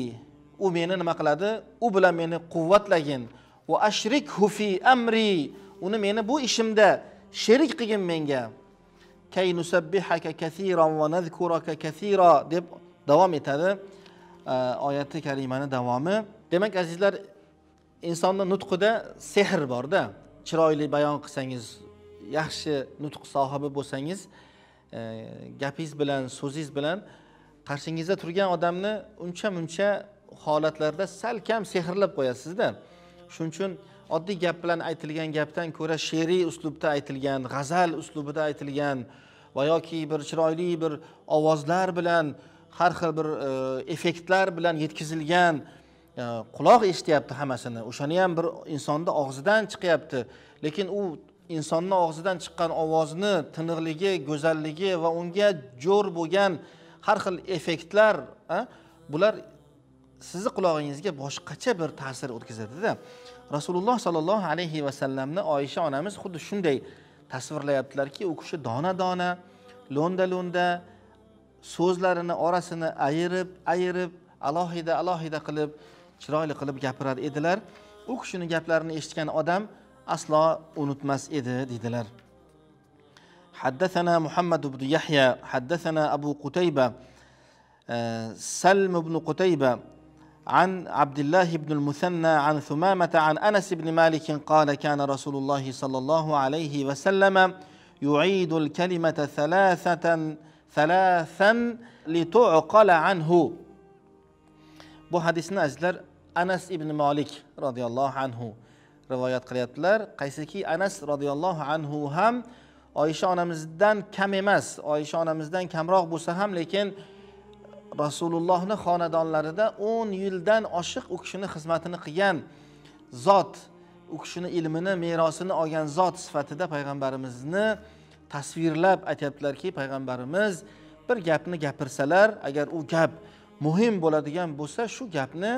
u meni nima qiladi u bilan meni quvvatlagin va ashrik hufi amri uni meni bu ishimda sherik qilgin menga kay nusabbihaka kathiran va nazkuraka kathira deb davom etadi e, oyati karimani davomi demak azizlar insonni nutqida sehr borda chiroyli bayon qilsangiz yaxshi nutq sohibi bo'lsangiz e, gapingiz bilan so'zingiz bilan qarshingizda turgan odamni uncha muncha holatlarda sal kam sehrlab qo'yasizda shuning uchun oddiy gap bilan aytilgan gapdan ko'ra she'riy uslubda aytilgan g'azal uslubida aytilgan va yoki bir chiroyli bir ovozlar bilan har xil bir e, effektlar bilan yetkazilgan e, quloq eshityapti hammasini o'shani ham bir insonni og'zidan chiqyapti lekin u insonni og'zidan chiqqan ovozni tiniqligi go'zalligi va unga jo'r bo'lgan har xil effektlar bular sizni qulog'ingizga boshqacha bir ta'sir o'tkazadida rasululloh sollallohu alayhi vasallamni oyisha onamiz xuddi shunday tasvirlayaptilarki u kishi dona dona lo'nda lo'nda so'zlarini orasini ayirib ayirib alohida alohida qilib chiroyli qilib gapirar edilar u kishini gaplarini eshitgan odam aslo unutmas edi deydilar حدثنا محمد بن يحيى حدثنا أبو قتيبة آه، سلم بن قتيبة عن عبد الله بن المثنى عن ثمامة عن أنس بن مالك قال كان رسول الله صلى الله عليه وسلم يعيد الكلمة ثلاثة ثلاثا لتعقل عنه bu hadisni azizlar anas ibn molik roziyallohu anhu rivoyat qilyaptilar qaysiki anas roziyallohu anhu ham oysha onamizdan kam emas oysha onamizdan kamroq bo'lsa ham lekin rasulullohni xonadonlarida o'n yildan oshiq u kishini xizmatini qilgan zot u kishini ilmini merosini olgan zot sifatida payg'ambarimizni tasvirlab aytyaptilarki payg'ambarimiz bir gapni gapirsalar agar u gap muhim bo'ladigan bo'lsa shu gapni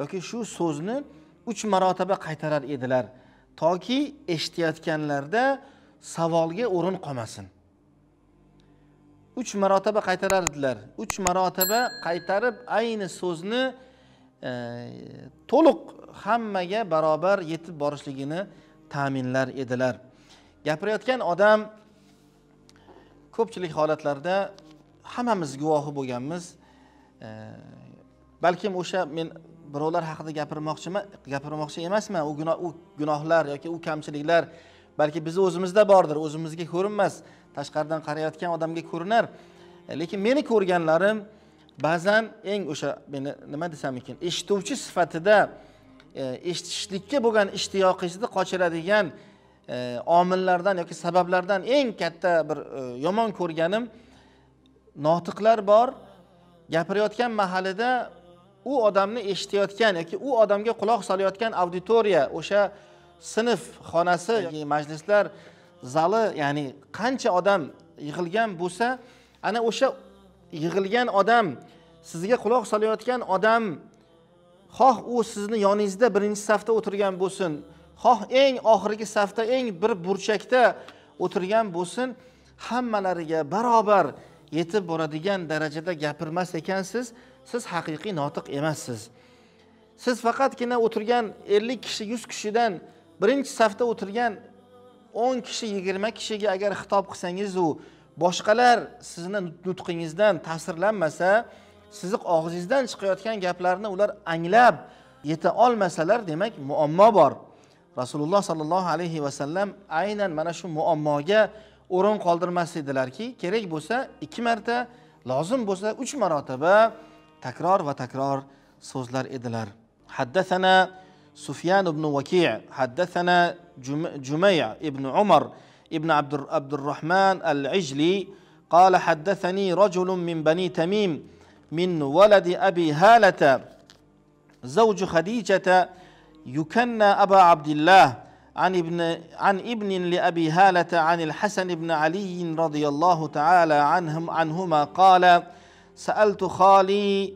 yoki shu so'zni uch marotaba qaytarar edilar toki eshitayotganlarda savolga o'rin qolmasin uch marotaba qaytarardilar uch marotaba qaytarib ayni so'zni e, to'liq hammaga barobar yetib borishligini ta'minlar edilar gapirayotgan odam ko'pchilik holatlarda hammamiz guvohi bo'lganmiz e, balkim o'sha men birovlar haqida gapirmoqchiman gapirmoqchi emasman u gunoh u gunohlar yoki u kamchiliklar balki bizni o'zimizda bordir o'zimizga ko'rinmas tashqaridan qarayotgan odamga ko'rinar e, lekin meni ko'rganlarim ba'zan eng o'sha meni nima desam ekan eshituvchi sifatida e, eshitishlikka bo'lgan ishtiyoqingizni qochiradigan e, omillardan yoki sabablardan eng katta bir yomon ko'rganim notiqlar bor gapirayotgan mahalida u odamni eshitayotgan yoki u odamga quloq solayotgan auditoriya o'sha sinf xonasi yoki majlislar zali ya'ni qancha odam yig'ilgan bo'lsa ana o'sha yig'ilgan odam sizga quloq solayotgan odam xoh u sizni yoningizda birinchi safda o'tirgan bo'lsin xoh eng oxirgi safda eng bir burchakda o'tirgan bo'lsin hammalariga barobar yetib boradigan darajada gapirmas ekansiz siz haqiqiy notiq emassiz siz faqatgina o'tirgan ellik kishi yuz kishidan birinchi safda o'tirgan o'n kishi yigirma kishiga agar xitob qilsangizu boshqalar sizni nutqingizdan ta'sirlanmasa sizni og'zingizdan chiqayotgan gaplarni ular anglab yeta olmasalar demak muammo bor rasululloh sollallohu alayhi vasallam aynan mana shu muammoga o'rin qoldirmas edilarki kerak bo'lsa ikki marta lozim bo'lsa uch marotaba takror va takror so'zlar edilar haddathana سفيان بن وكيع حدثنا جميع بن عمر بن عبد عبد الرحمن العجلي قال حدثني رجل من بني تميم من ولد أبي هالة زوج خديجة يكنى أبا عبد الله عن ابن عن ابن لأبي هالة عن الحسن بن علي رضي الله تعالى عنهم عنهما قال سألت خالي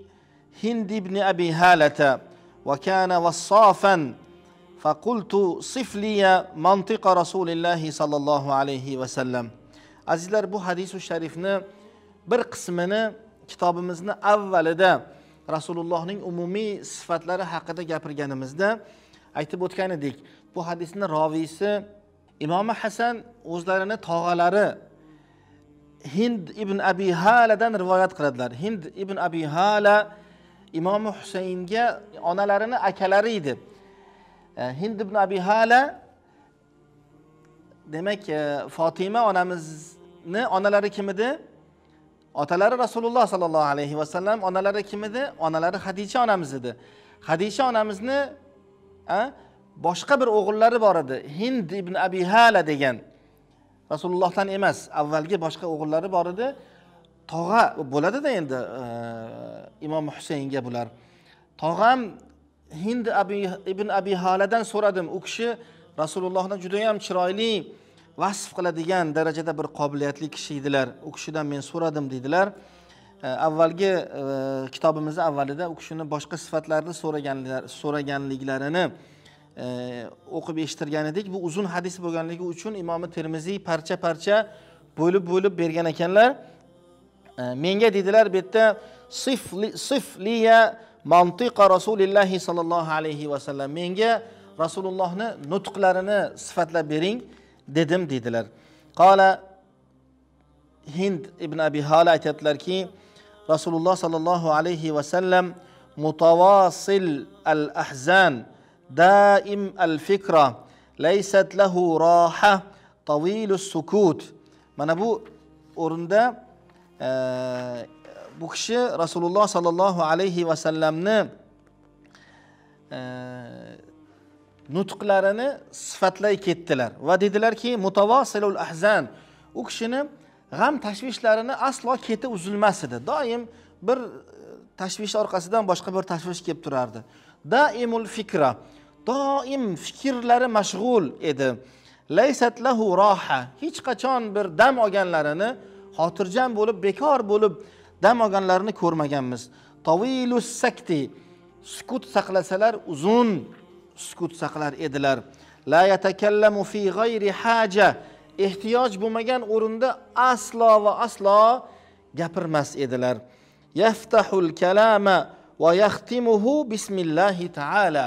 هند بن أبي هالة وكان وصافا فقلت صف لي منطق رسول الله صلى الله عليه وسلم azizlar bu hadisi sharifni bir qismini kitobimizni avvalida rasulullohning umumiy sifatlari haqida gapirganimizda aytib o'tgan edik bu hadisni roviysi imomi hasan o'zlarini tog'alari hind ibn abi haladan rivoyat qiladilar hind ibn abi hala imom husaynga onalarini akalari edi e, hind ibn abi hala demak e, fotima onamizni onalari kim edi otalari rasululloh sollallohu alayhi vasallam onalari kim edi onalari hadisha onamiz edi hadisha onamizni boshqa bir o'g'illari bor edi hind ibn abi hala degan rasulullohdan emas avvalgi boshqa o'g'illari bor edi tog'a bo'ladida endi imom husaynga bular tog'am hind abi, ibn abi haladan so'radim u kishi rasulullohni judayam chiroyli vasf qiladigan darajada bir qobiliyatli kishi edilar u kishidan men so'radim deydilar avvalgi kitobimizni avvalida u kishini boshqa sifatlarini so'raganlar so'raganliklarini o'qib eshittirgan edik bu uzun hadis bo'lganligi uchun imomi termiziy parcha parcha bo'lib bo'lib bergan ekanlar menga dedilar bu yerda sifli, sifliya mantiqa rasulillahi sollallohu alayhi vasallam menga rasulullohni nutqlarini sifatlab bering dedim dedilar qola hind ibn abi hala aytyaptilarki rasululloh sollallohu alayhi vasallam mutavasil al ahzan daim al fikra laysat lahu roha tavilu sukut mana bu o'rinda bu kishi rasululloh sollallohu alayhi vasallamni nutqlarini sifatlay ketdilar va dedilarki mutavosilul ahzan u kishini g'am tashvishlarini aslo keti uzilmas edi doim bir e, tashvish orqasidan boshqa bir tashvish kelib turardi daimul fikra doim fikrlari mashg'ul edi laysat lahu roha hech qachon bir dam olganlarini xotirjam bo'lib bekor bo'lib dam olganlarini ko'rmaganmiz tovilus sakti sukut saqlasalar uzun sukut saqlar edilar la yatakallamu fi g'ayri haja ehtiyoj bo'lmagan o'rinda aslo va aslo gapirmas edilar yaftahul kalama va yaxtimuhu bismillahi taala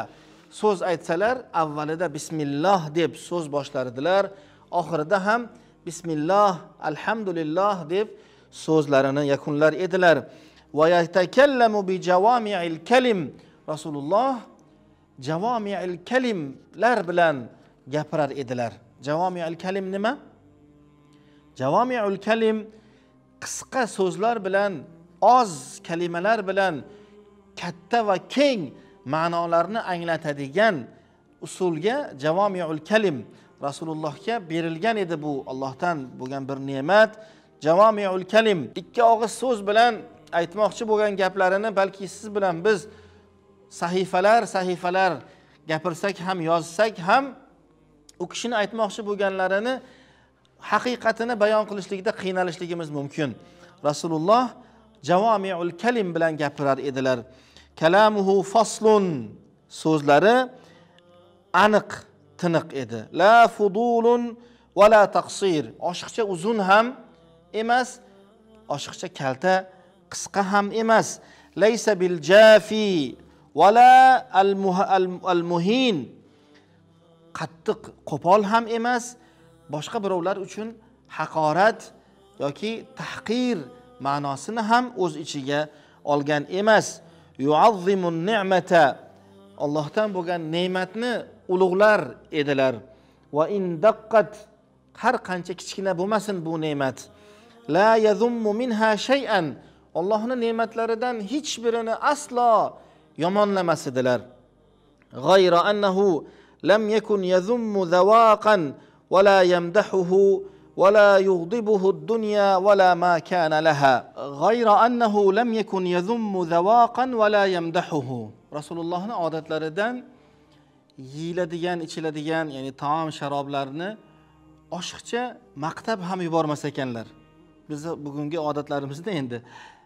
so'z aytsalar avvalida bismilloh deb so'z boshlardilar oxirida ham bismilloh alhamdulillah deb so'zlarini yakunlar edilar kalim rasululloh javomiil kalimlar bilan gapirar edilar jawami'il kalim nima javomiul kalim qisqa so'zlar bilan oz kalimalar bilan katta va keng ma'nolarni anglatadigan usulga javomiul kalim rasulullohga berilgan edi bu ollohdan bo'lgan bir ne'mat javomiul kalim ikki og'iz so'z bilan aytmoqchi bo'lgan gaplarini balki siz bilan biz sahifalar sahifalar gapirsak ham yozsak ham u kishini aytmoqchi bo'lganlarini haqiqatini bayon qilishlikda qiynalishligimiz mumkin rasululloh javomiul kalim bilan gapirar edilar kalamuhu faslun so'zlari aniq tiniq edi la fudulun va la taqsir oshiqcha uzun ham emas oshiqcha kalta qisqa ham emas laysa bil jafi va la al, al, al muhin qattiq qo'pol ham emas boshqa birovlar uchun haqorat yoki tahqir ma'nosini ham o'z ichiga olgan emas yuazzimun ni'mata Allohdan bo'lgan ne'matni ulug'lar edilar va indaqqat har qancha kichkina bo'lmasin bu ne'mat la yazummu minha shay'an Allohni ne'matlaridan hech birini aslo yomonlamas edilar g'ayra annahu lam yakun yazummu zawaqan va la yamdahuhu ولا يغضبه الدنيا ولا ما كان لها غير أنه لم يكن يذم ذواقا ولا يمدحه رسول الله عادت لردان yeyiladigan ichiladigan ya'ni taom sharoblarni oshiqcha maqtab ham yubormas ekanlar bizni bugungi odatlarimizda endi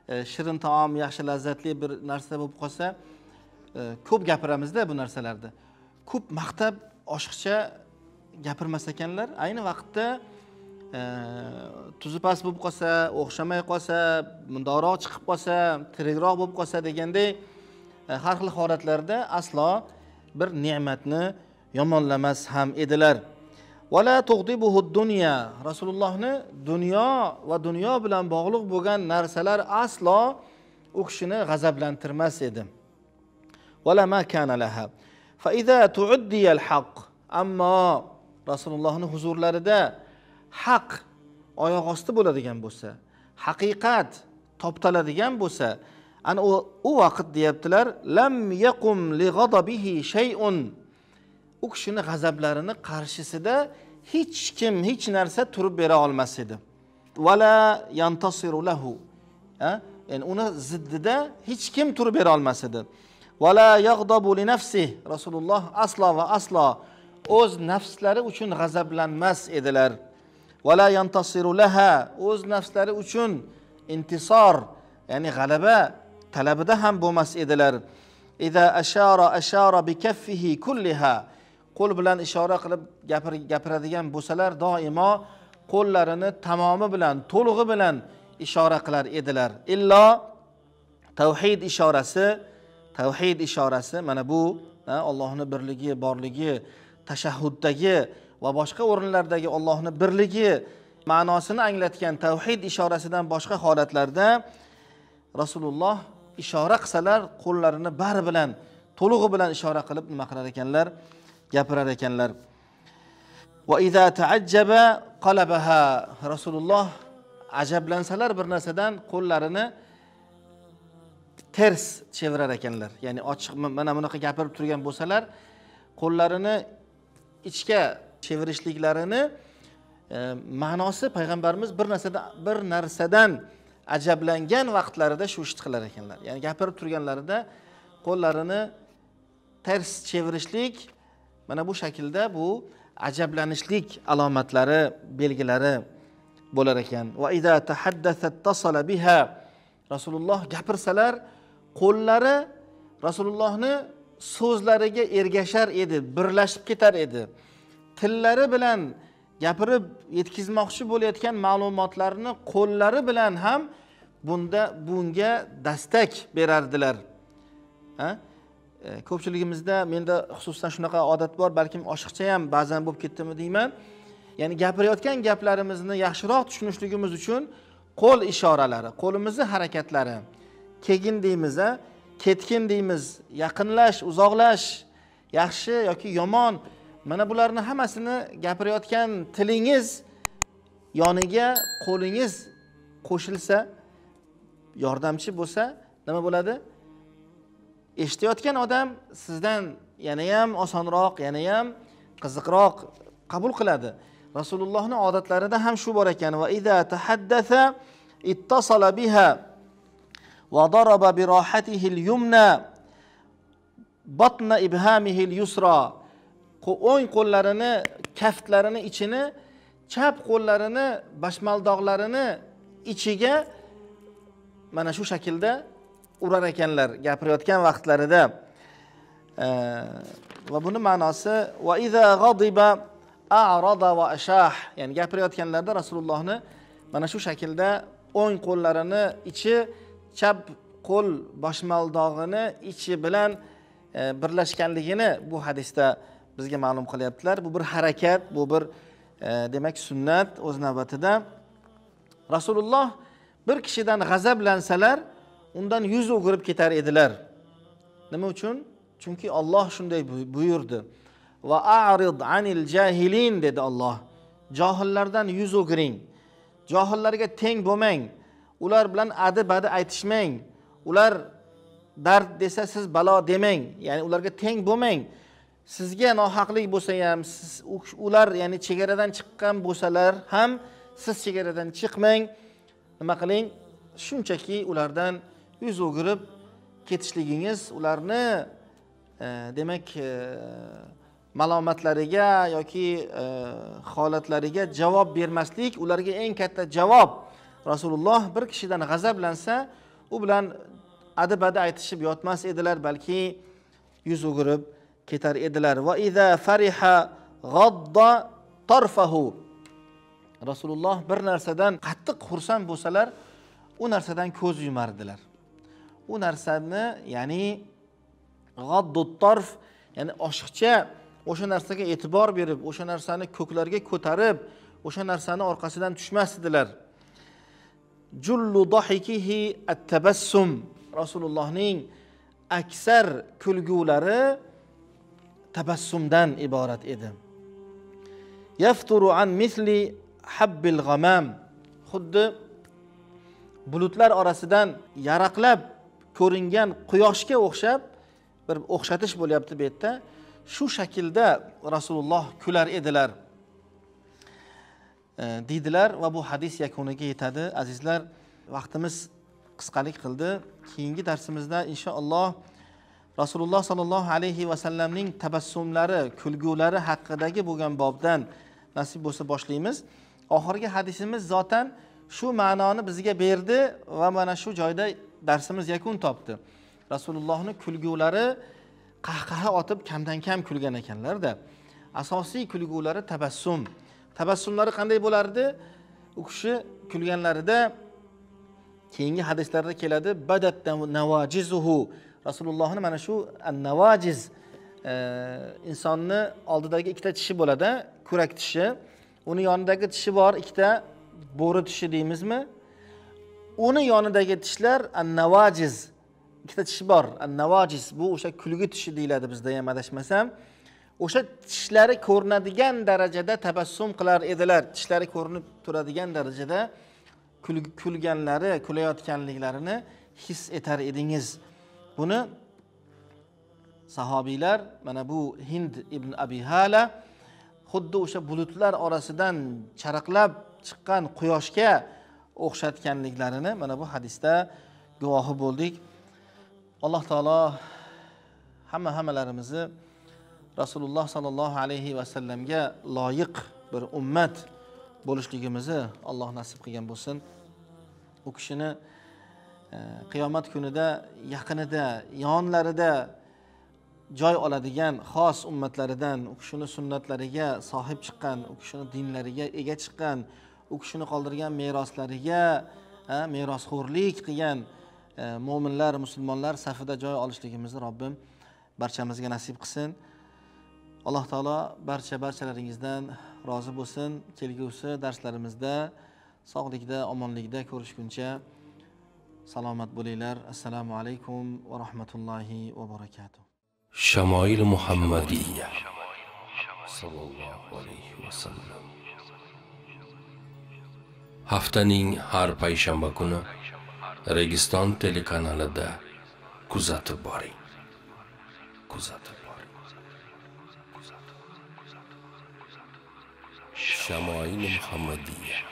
e, shirin taom yaxshi lazzatli bir narsa bo'lib qolsa e, ko'p gapiramizda bu narsalarda ko'p maqtab oshiqcha gapirmas ekanlar ayni vaqtda e, tuzi past bo'lib qolsa o'xshamay qolsa mundoqroq chiqib qolsa tirikroq bo'lib qolsa deganday har xil holatlarda aslo bir ne'matni yomonlamas ham edilar vala tug'dibuhu dunya rasulullohni dunyo va dunyo bilan bog'liq bo'lgan narsalar aslo u kishini g'azablantirmas edi vala ma kana laha fa iza al haq ammo rasulullohni huzurlarida haq oyoq osti bo'ladigan bo'lsa haqiqat toptaladigan bo'lsa ana u vaqt deyaptilar lam yaqum li g'adabihi shay'un u kishini g'azablarini qarshisida hech kim hech narsa turib bera olmas edi vala yantasiru lahu ya'ni uni ziddida hech kim turib bera olmas edi vala yag'dabu li nafsi rasululloh aslo va aslo o'z nafslari uchun g'azablanmas edilar vala yantasiru laha o'z nafslari uchun intisor ya'ni g'alaba talabida ham bo'lmas edilar ida ashara ashara bi kaffihi kulliha qo'l bilan ishora qilib gapiradigan bo'lsalar doimo qo'llarini tamomi bilan to'lig'i bilan ishora qilar edilar illo tavhid ishorasi tavhid ishorasi mana bu allohni birligi borligi tashahhuddagi va boshqa o'rinlardagi ollohni birligi ma'nosini anglatgan tavhid ishorasidan boshqa holatlarda rasululloh ishora qilsalar qo'llarini bari bilan to'lig'i bilan ishora qilib nima qilar ekanlar gapirar ekanlar rasululloh ajablansalar bir narsadan qo'llarini ters chevirar ekanlar ya'ni ochiq mana bunaqa gapirib turgan bo'lsalar qo'llarini ichga chevirishliklarini e, ma'nosi payg'ambarimiz bir narsadan bir narsadan ajablangan vaqtlarida shu ishni qilar ekanlar ya'ni gapirib turganlarida qo'llarini ters chevirishlik mana bu shaklda bu ajablanishlik alomatlari belgilari bo'lar ekan va biha rasululloh gapirsalar qo'llari rasulullohni so'zlariga ergashar edi birlashib ketar edi tillari bilan gapirib yetkazmoqchi bo'layotgan ma'lumotlarni qo'llari bilan ham bunda bunga dastak berardilar e, ko'pchiligimizda menda xususan shunaqa odat bor balkim oshiqcha ham ba'zan bo'lib ketdimi deyman ya'ni gapirayotgan gaplarimizni yaxshiroq tushunishligimiz uchun qo'l ishoralari qo'limizni harakatlari kegin deymiz a ketgin deymiz yaqinlash uzoqlash yaxshi yoki yomon mana bularni hammasini gapirayotgan tilingiz yoniga qo'lingiz qo'shilsa yordamchi bo'lsa nima bo'ladi eshitayotgan odam sizdan yana ham osonroq yana ham qiziqroq qabul qiladi rasulullohni odatlarida ham shu bor ekan va ida tahaddasa ittasala biha va daraba bi rohatihi yumna batna ibhamihi yusra o'ng qo'llarini kaftlarini ichini chap qo'llarini bashmaldoqlarini ichiga mana shu shaklda urar ekanlar gapirayotgan vaqtlarida va buni ma'nosi va iza g'adiba arada va ashah ya'ni gapirayotganlarida rasulullohni mana shu shaklda o'ng qo'llarini ichi chap qo'l boshmaldog'ini ichi bilan e, birlashganligini bu hadisda bizga ma'lum qilyaptilar bu bir harakat bu bir e, demak sunnat o'z navbatida rasululloh bir kishidan g'azablansalar undan yuz o'girib ketar edilar nima uchun chunki olloh shunday buyurdi va arid anil jahilin dedi olloh johillardan yuz o'giring johillarga teng bo'lmang ular bilan adi badi aytishmang ular dard desa siz balo demang ya'ni ularga teng bo'lmang sizga nohaqlik bo'lsa ham siz ular ya'ni chegaradan chiqqan bo'lsalar ham siz chegaradan chiqmang nima qiling shunchaki ulardan yuz o'girib ketishligingiz ularni e, demak e, malomatlariga yoki e, holatlariga javob bermaslik ularga eng katta javob rasululloh bir kishidan g'azablansa u bilan adi badi aytishib yotmas edilar balki yuz o'girib ketar edilar va ida fariha torfahu rasululloh bir narsadan qattiq xursand bo'lsalar u narsadan ko'z yumardilar u narsani ya'ni g'adduttorf ya'ni oshiqcha o'sha narsaga e'tibor berib o'sha narsani ko'klarga ko'tarib o'sha narsani orqasidan tushmasdilar jullu tabassum rasulullohning aksar kulgulari tabassumdan iborat edi yafturu an misli habbil g'amam xuddi bulutlar orasidan yaraqlab ko'ringan quyoshga o'xshab bir o'xshatish bo'lyapti bu yerda shu shaklda rasululloh kular edilar e, deydilar va bu hadis yakuniga yetadi azizlar vaqtimiz qisqalik qildi keyingi darsimizda inshaalloh rasululloh sollallohu alayhi vasallamning tabassumlari kulgulari haqidagi bo'lgan bobdan nasib bo'lsa boshlaymiz oxirgi hadisimiz zotan shu ma'noni bizga berdi va mana shu joyda darsimiz yakun topdi rasulullohni kulgulari qahqaha otib kamdan kam kulgan ekanlarda asosiy kulgulari tabassum tabassumlari qanday bo'lardi u kishi kulganlarida keyingi hadislarda keladi badat navajizuhu rasulullohni mana shu navajiz e, insonni oldidagi ikkita tishi bo'ladi kurak tishi uni yonidagi tishi bor ikkita bo'ri tishi deymizmi uni yonidagi tishlar navajiz ikkita tishi bor navajiz bu o'sha kulgi tishi deyiladi bizda ham adashmasam o'sha tishlari ko'rinadigan darajada tabassum qilar edilar tishlari ko'rinib turadigan darajada kulganlari kulayotganliklarini his etar edingiz buni sahobiylar mana bu hind ibn abi hala xuddi o'sha bulutlar orasidan charaqlab chiqqan quyoshga o'xshatganliklarini mana bu hadisda guvohi bo'ldik alloh taolo hamma hammalarimizni rasululloh sollallohu alayhi vasallamga loyiq bir ummat bo'lishligimizni alloh nasib qilgan bo'lsin u kishini e, qiyomat kunida yaqinida yonlarida joy oladigan xos ummatlaridan u kishini sunnatlariga sohib chiqqan u kishini dinlariga ega chiqqan u kishini qoldirgan meroslariga merosxo'rlik qilgan e, mo'minlar musulmonlar safida joy olishligimizni robbim barchamizga nasib qilsin alloh taolo barcha barchalaringizdan rozi bo'lsin kelgusi darslarimizda sog'likda omonlikda ko'rishguncha salomat bo'linglar assalomu alaykum va rahmatullohi va barakatuh shamoil muhammadiya sallallohu alayhi vasallam haftaning har payshanba kuni registon telekanalida kuzatib boring kuzatib boring shamoil muhammadiya